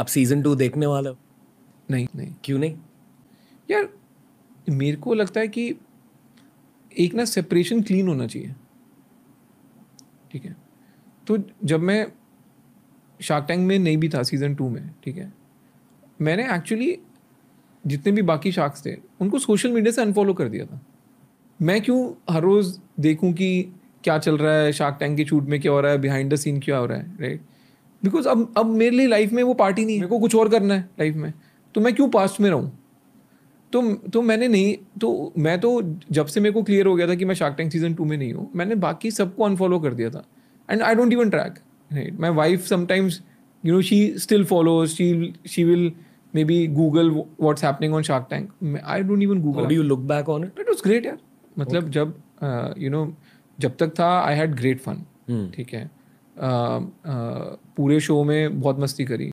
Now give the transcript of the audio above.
अब season two देखने वाला नहीं नहीं क्यों नहीं यार मेरे को लगता है कि एक ना सेपरेशन क्लीन होना चाहिए ठीक है तो जब मैं शार्क टैंक में नहीं भी था सीज़न टू में ठीक है मैंने एक्चुअली जितने भी बाकी शार्क्स थे उनको सोशल मीडिया से अनफॉलो कर दिया था मैं क्यों हर रोज़ देखूं कि क्या चल रहा है शार्क टैंक के शूट में क्या हो रहा है बिहाइंड द सीन क्या हो रहा है राइट right? बिकॉज अब अब मेरे लिए लाइफ में वो पार्टी नहीं है मेरे को कुछ और करना है लाइफ में तो मैं क्यों पास्ट में रहूँ तो तो मैंने नहीं तो मैं तो जब से मेरे को क्लियर हो गया था कि मैं शार्क टैंक सीजन टू में नहीं हूँ मैंने बाकी सबको अनफॉलो कर दिया था and I don't even track right my wife sometimes you know she still follow she she will maybe Google what's happening on Shark Tank I don't even Google you look back on it it was great यार मतलब okay. जब you uh, know you know, जब तक था I had great fun ठीक है पूरे show में बहुत मस्ती करी